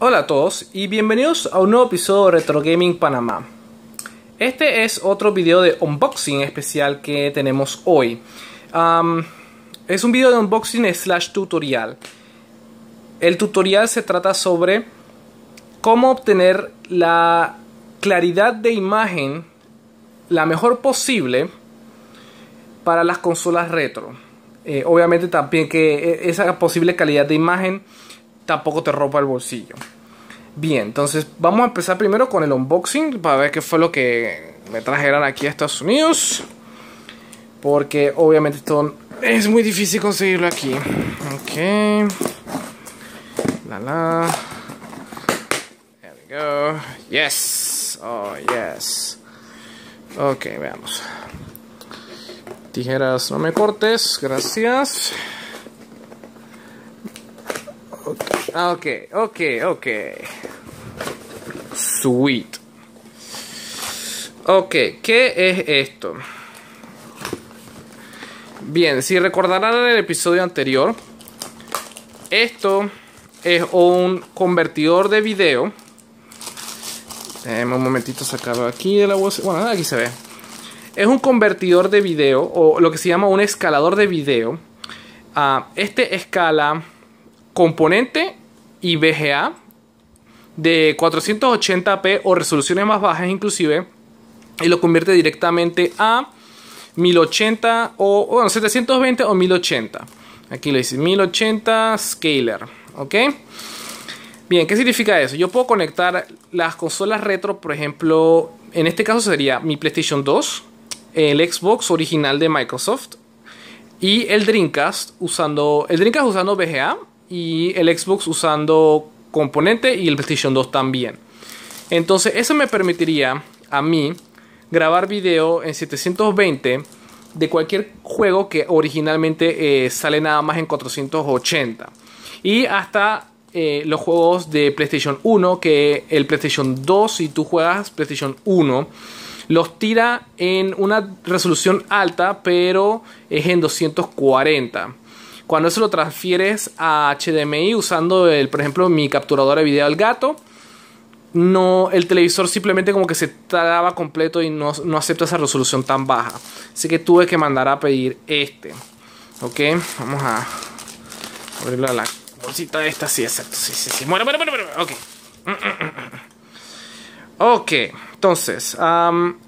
Hola a todos y bienvenidos a un nuevo episodio de Retro Gaming Panamá. Este es otro video de unboxing especial que tenemos hoy. es un video de unboxing slash tutorial. El tutorial se trata sobre cómo obtener la claridad de imagen la mejor posible para las consolas retro. Eh, obviamente también que e, esa posible calidad de imagen tampoco te rompa el bolsillo. Bien, entonces vamos a empezar primero con el unboxing para ver qué fue lo que me trajeron aquí a Estados Unidos. Porque obviamente esto es muy difícil conseguirlo aquí. Ok. La la. There we go. Yes. Oh, yes. Ok, veamos. Tijeras, no me cortes. Gracias. Ah, ok, ok, ok. Sweet. Ok, ¿qué es esto? Bien, si recordarán el episodio anterior, esto es un convertidor de video. Déjenme un momentito sacarlo aquí de la voz. Bueno, aquí se ve. Es un convertidor de video o lo que se llama un escalador de video. Ah, este escala componente y VGA de 480p o resoluciones más bajas inclusive y lo convierte directamente a 1080 o bueno, 720 o 1080. Aquí lo dice 1080 scaler, ¿ok? Bien, ¿qué significa eso? Yo puedo conectar las consolas retro, por ejemplo, en este caso sería mi PlayStation 2, el Xbox original de Microsoft y el Dreamcast usando el Dreamcast usando VGA y el Xbox usando componente y el PlayStation 2 también. Entonces eso me permitiría a mí grabar video en 720 de cualquier juego que originalmente eh, sale nada más en 480. Y hasta eh, los juegos de PlayStation 1, que el PlayStation 2, si tú juegas PlayStation 1, los tira en una resolución alta, pero es en 240. Cuando eso lo transfieres a HDMI usando, el, por ejemplo, mi capturadora de video al gato, no, el televisor simplemente como que se traba completo y no, acepta esa resolución tan baja. Así que tuve que mandar a pedir este. Ok, vamos a abrir la bolsita de esta. Sí, exacto. Sí, sí, sí. Bueno, bueno, bueno, bueno. Ok. Mm, mm, mm, ok, entonces,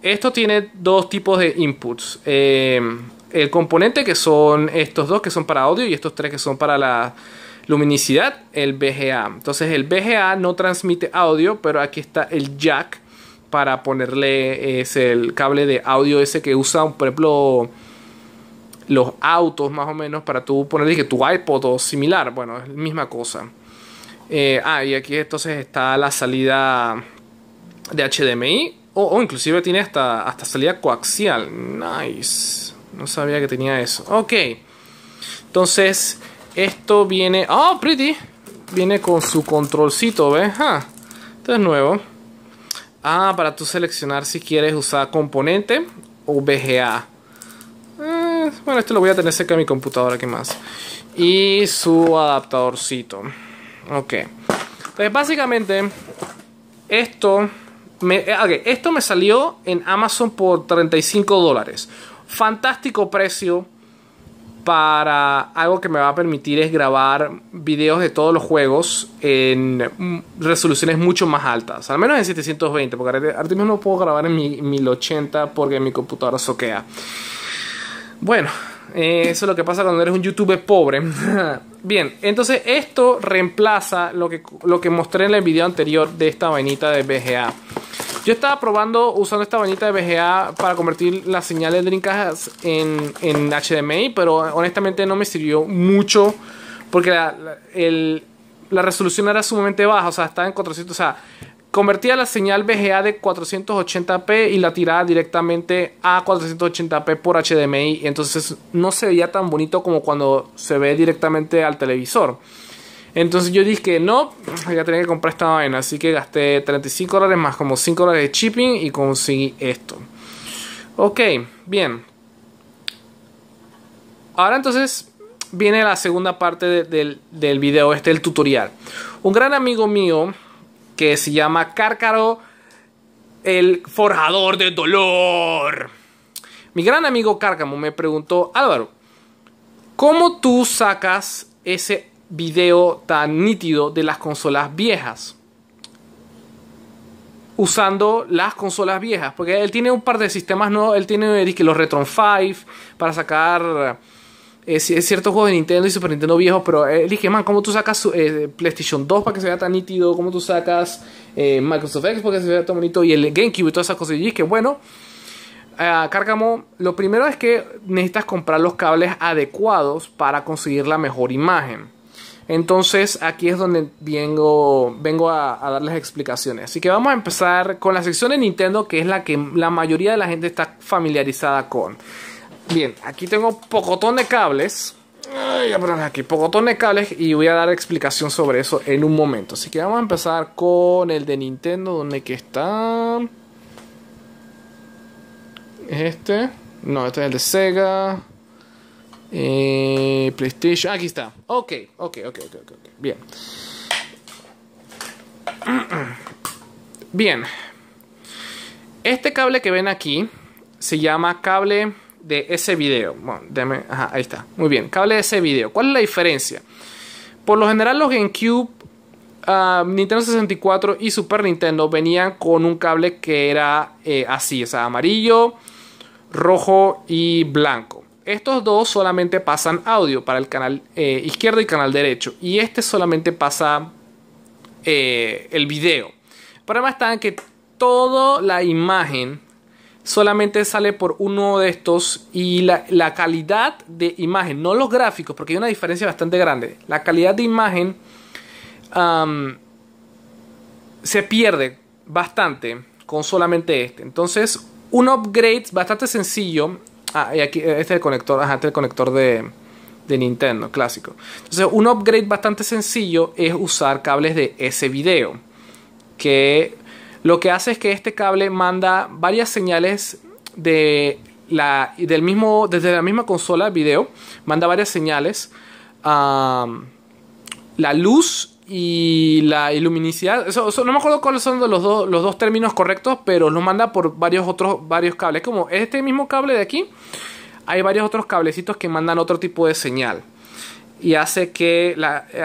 esto tiene dos tipos de inputs. Em, el eh, componente que son estos dos que son para audio y estos tres que son para la luminicidad, el BGA. Entonces el BGA no transmite audio, pero aquí está el jack para ponerle es el cable de audio ese que usan, por ejemplo, los autos más o menos para tú ponerle que tu iPod o similar. Bueno, es la misma cosa. Eh, ah, y aquí entonces está la salida de HDMI o, inclusive tiene hasta, hasta salida coaxial. Nice. No sabía que tenía eso. Ok. Entonces, esto viene... ¡Oh, pretty! Viene con su controlcito, ¿ves? Ah, esto es nuevo. Ah, para tú seleccionar si quieres usar componente o VGA. Eh, bueno, esto lo voy a tener cerca de mi computadora, ¿qué más? Y su adaptadorcito. Ok. Entonces, básicamente, esto me, eh, esto me salió en Amazon por 35 dólares fantástico precio para algo que me va a permitir es grabar videos de todos los juegos en resoluciones mucho más altas, al menos en 720, porque ahora mismo no puedo grabar en 1080 porque mi computadora soquea. Bueno, eh, eso es lo que pasa cuando eres un youtuber pobre. Bien, entonces esto reemplaza lo que, lo que mostré en el video anterior de esta vainita de BGA. Yo estaba probando usando esta bañita de VGA para convertir las señales Dreamcast en, en HDMI, pero honestamente no me sirvió mucho porque la, resolución era sumamente baja, o sea, estaba en 400, o sea, convertía la señal VGA de 480p y la tiraba directamente a 480p por HDMI, entonces no se veía tan bonito como cuando se ve directamente al televisor. Entonces yo dije, no, ya tenía que comprar esta vaina. Así que gasté 35 dólares más como 5 dólares de shipping y conseguí esto. Ok, bien. Ahora entonces viene la segunda parte del video, este el tutorial. Un gran amigo mío que se llama Cárcaro, el forjador de dolor. Mi gran amigo Cárcamo me preguntó, Álvaro, ¿cómo tú sacas ese video tan nítido de las consolas viejas. Usando las consolas viejas. Porque él tiene un par de sistemas no, Él tiene eh, los Retron 5 para sacar eh, eh, ciertos juegos de Nintendo y Super Nintendo viejos. Pero él dije, man, ¿cómo tú sacas PlayStation 2 para que se vea tan nítido? ¿Cómo tú sacas Microsoft Xbox para que se vea tan bonito? Y el GameCube y todas esas cosas. Y dije, bueno, Cárgamo, lo primero es que necesitas comprar los cables adecuados para conseguir la mejor imagen. Entonces aquí es donde vengo, vengo a, darles explicaciones. Así que vamos a empezar con la sección de Nintendo que es la que la mayoría de la gente está familiarizada con. Bien, aquí tengo pocotón de cables. Ay, aquí pocotón de cables y voy a dar explicación sobre eso en un momento. Así que vamos a empezar con el de Nintendo, donde que está... este? No, este es el de Sega. Eh, PlayStation. Aquí está. Ok, ok, ok, ok, Bien. Bien. Este cable que ven aquí se llama cable de ese video. Bueno, ahí está. Muy bien, cable de ese video. ¿Cuál es la diferencia? Por lo general los GameCube, ah, Nintendo 64 y Super Nintendo venían con un cable que era eh, así, o sea, amarillo, rojo y blanco. Estos dos solamente pasan audio para el canal eh, izquierdo y canal derecho. Y este solamente pasa eh, el video. El problema está en que toda la imagen solamente sale por uno de estos y la, calidad de imagen, no los gráficos, porque hay una diferencia bastante grande. La calidad de imagen se pierde bastante con solamente este. Entonces, un upgrade bastante sencillo Ah, aquí eh, este es el conector, ajá, este el conector de, Nintendo, clásico. Entonces, un upgrade bastante sencillo es usar cables de ese video. Que lo que hace es que este cable manda varias señales de la, del mismo, desde la misma consola video, manda varias señales. la luz y la iluminicidad. no me acuerdo cuáles son los, los dos términos correctos, pero lo manda por varios otros varios cables. Como este mismo cable de aquí, hay varios otros cablecitos que mandan otro tipo de señal. Y hace que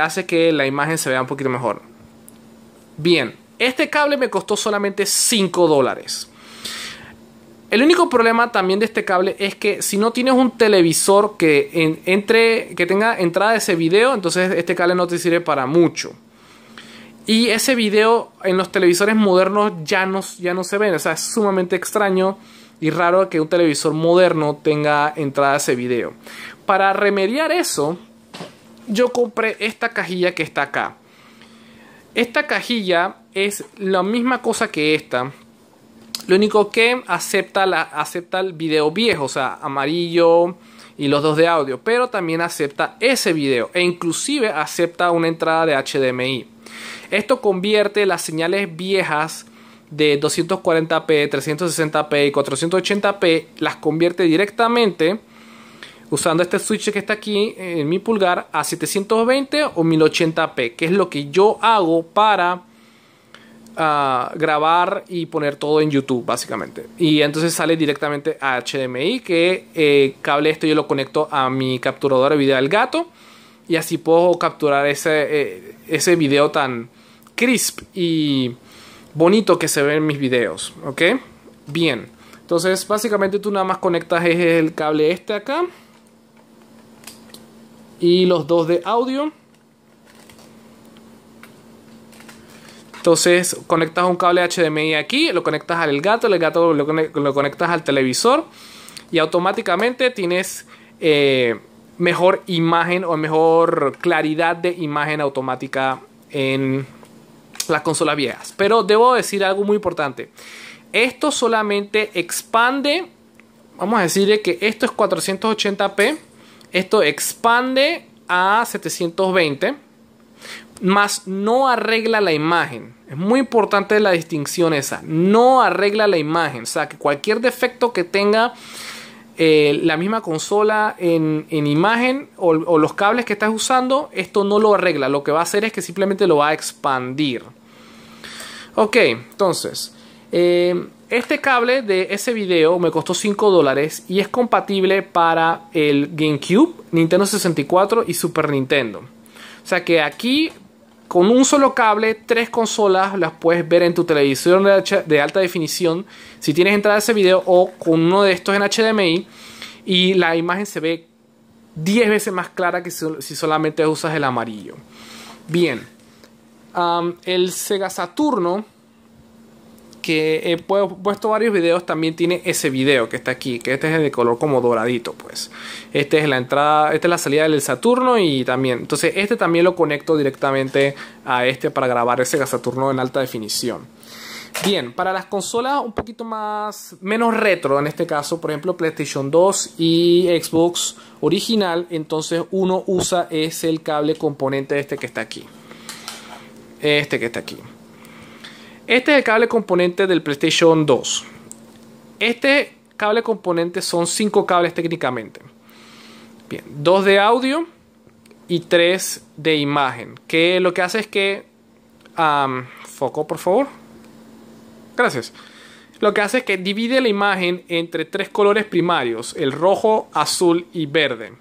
hace que la imagen se vea un poquito mejor. Bien, este cable me costó solamente 5 dólares. El único problema también de este cable es que si no tienes un televisor que, entre, que tenga entrada de ese video, entonces este cable no te sirve para mucho. Y ese video en los televisores modernos ya no, ya no se ve. O sea, es sumamente extraño y raro que un televisor moderno tenga entrada a ese video. Para remediar eso, yo compré esta cajilla que está acá. Esta cajilla es la misma cosa que esta, lo único que acepta, la, acepta el video viejo, o sea, amarillo y los dos de audio, pero también acepta ese video e inclusive acepta una entrada de HDMI. Esto convierte las señales viejas de 240p, 360p y 480p, las convierte directamente usando este switch que está aquí en mi pulgar a 720 o 1080p, que es lo que yo hago para a grabar y poner todo en YouTube, básicamente. Y entonces sale directamente a HDMI, que eh, cable esto yo lo conecto a mi capturador de video del gato. Y así puedo capturar ese, eh, ese video tan crisp y bonito que se ve en mis videos, ¿ok? Bien. Entonces, básicamente tú nada más conectas el cable este acá y los dos de audio. Entonces conectas un cable HDMI aquí, lo conectas al gato, el gato lo, conectas al televisor y automáticamente tienes eh, mejor imagen o mejor claridad de imagen automática en las consolas viejas. Pero debo decir algo muy importante. Esto solamente expande, vamos a decirle que esto es 480p, esto expande a 720, más no arregla la imagen. Es muy importante la distinción esa. No arregla la imagen. O sea, que cualquier defecto que tenga eh, la misma consola en, imagen o, los cables que estás usando, esto no lo arregla. Lo que va a hacer es que simplemente lo va a expandir. Ok, entonces. Eh, este cable de ese video me costó 5 dólares y es compatible para el GameCube, Nintendo 64 y Super Nintendo. O sea que aquí con un solo cable, tres consolas las puedes ver en tu televisión de alta definición. Si tienes entrada a ese video o con uno de estos en HDMI. Y la imagen se ve 10 veces más clara que si solamente usas el amarillo. Bien. el Sega Saturno que he puesto varios videos, también tiene ese video que está aquí, que este es de color como doradito, pues. Este es la entrada, esta es la salida del Saturno y también, entonces este también lo conecto directamente a este para grabar ese Saturno en alta definición. Bien, para las consolas un poquito más, menos retro en este caso, por ejemplo PlayStation 2 y Xbox original, entonces uno usa es el cable componente este que está aquí. Este que está aquí. Este es el cable componente del PlayStation 2. Este cable componente son cinco cables técnicamente. Bien, dos de audio y tres de imagen. Que lo que hace es que... foco, por favor. Gracias. Lo que hace es que divide la imagen entre tres colores primarios, el rojo, azul y verde.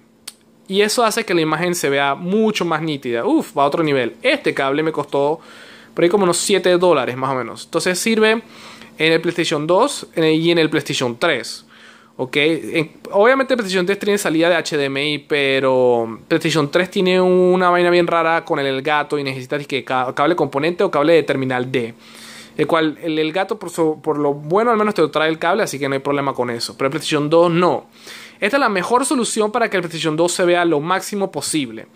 Y eso hace que la imagen se vea mucho más nítida. Uf, va a otro nivel. Este cable me costó por ahí como unos 7 dólares más o menos. Entonces sirve en el PlayStation 2 y en el PlayStation 3. Obviamente obviamente PlayStation 3 tiene salida de HDMI, pero PlayStation 3 tiene una vaina bien rara con el gato y necesitas que cable componente o cable de terminal D. El cual el, gato, por, lo bueno, al menos te trae el cable, así que no hay problema con eso. Pero el PlayStation 2 no. Esta es la mejor solución para que el PlayStation 2 se vea lo máximo posible.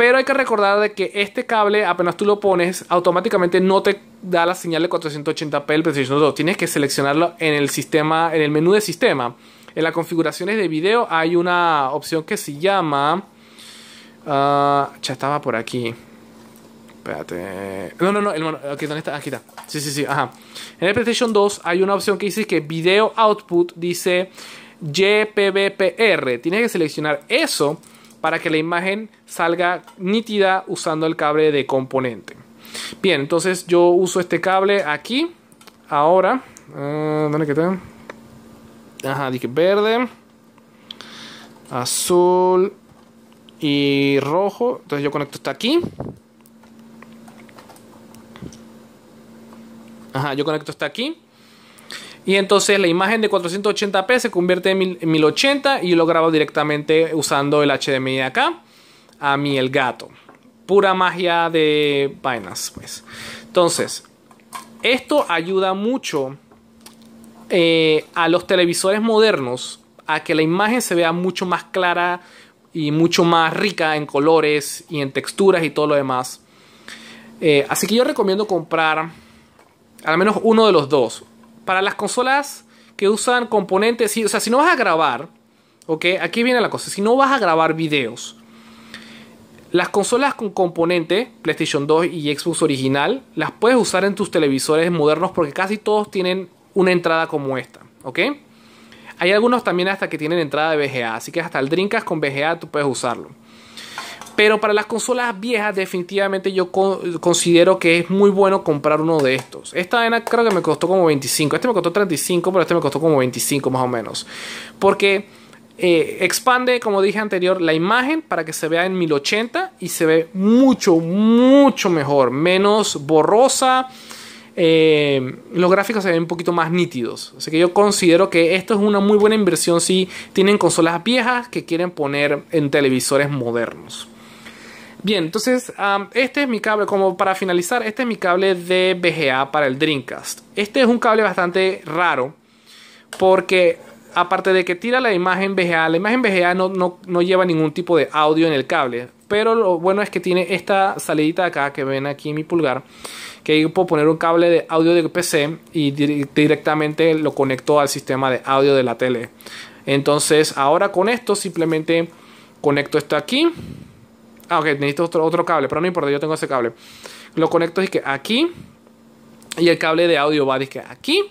Pero hay que recordar de que este cable, apenas tú lo pones, automáticamente no te da la señal de 480p del PlayStation 2. Tienes que seleccionarlo en el sistema, en el menú de sistema. En las configuraciones de video hay una opción que se llama. Ah, ya estaba por aquí. Espérate. No, no, no. El, está? Aquí está. Sí, sí, sí. Ajá. En el PlayStation 2 hay una opción que dice que video output dice YPVPR Tienes que seleccionar eso para que la imagen salga nítida usando el cable de componente. Bien, entonces yo uso este cable aquí. Ahora, ah, ¿dónde está? Ajá, dije verde, azul y rojo. Entonces yo conecto hasta aquí. Ajá, yo conecto hasta aquí. Y entonces la imagen de 480p se convierte en 1080 y lo grabo directamente usando el HDMI acá a mi el gato. Pura magia de vainas. pues. Entonces, esto ayuda mucho eh, a los televisores modernos a que la imagen se vea mucho más clara y mucho más rica en colores y en texturas y todo lo demás. Eh, así que yo recomiendo comprar al menos uno de los dos para las consolas que usan componentes, o sea, si no vas a grabar, ok, aquí viene la cosa, si no vas a grabar videos, las consolas con componente, PlayStation 2 y Xbox original, las puedes usar en tus televisores modernos porque casi todos tienen una entrada como esta, ok. Hay algunos también hasta que tienen entrada de VGA, así que hasta el drinkas con VGA tú puedes usarlo. Pero para las consolas viejas definitivamente yo considero que es muy bueno comprar uno de estos. Esta arena creo que me costó como 25. Este me costó 35, pero este me costó como 25 más o menos. Porque eh, expande, como dije anterior, la imagen para que se vea en 1080 y se ve mucho, mucho mejor. Menos borrosa. Eh, los gráficos se ven un poquito más nítidos. Así que yo considero que esto es una muy buena inversión si tienen consolas viejas que quieren poner en televisores modernos. Bien, entonces este es mi cable, como para finalizar, este es mi cable de VGA para el Dreamcast. Este es un cable bastante raro porque aparte de que tira la imagen VGA, la imagen VGA no, no, lleva ningún tipo de audio en el cable. Pero lo bueno es que tiene esta salidita acá que ven aquí en mi pulgar, que puedo poner un cable de audio de PC y directamente lo conecto al sistema de audio de la tele. Entonces ahora con esto simplemente conecto esto aquí Ah, ok, necesito otro, cable, pero no importa, yo tengo ese cable. Lo conecto que aquí y el cable de audio va que aquí.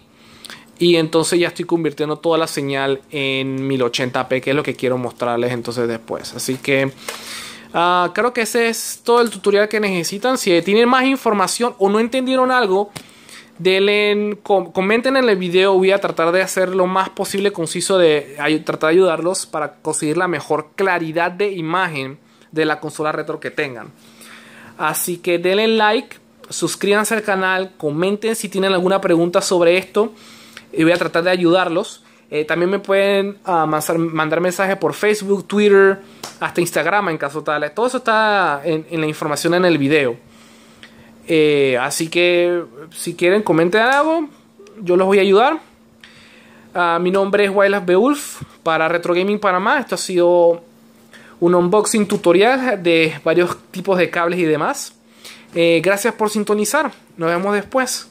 Y entonces ya estoy convirtiendo toda la señal en 1080p, que es lo que quiero mostrarles entonces después. Así que ah, creo que ese es todo el tutorial que necesitan. Si tienen más información o no entendieron algo, denle, comenten en el video. Voy a tratar de hacer lo más posible conciso de tratar de ayudarlos para conseguir la mejor claridad de imagen de la consola retro que tengan. Así que denle like, suscríbanse al canal, comenten si tienen alguna pregunta sobre esto y voy a tratar de ayudarlos. Eh, también me pueden ah, mandar mensajes por Facebook, Twitter, hasta Instagram en caso tal. Todo eso está en, la información en el video. Eh, así que si quieren comenten algo, yo los voy a ayudar. Ah, mi nombre es Wailas Beulf para Retro Gaming Panamá. Esto ha sido un unboxing tutorial de varios tipos de cables y demás. Eh, gracias por sintonizar. Nos vemos después.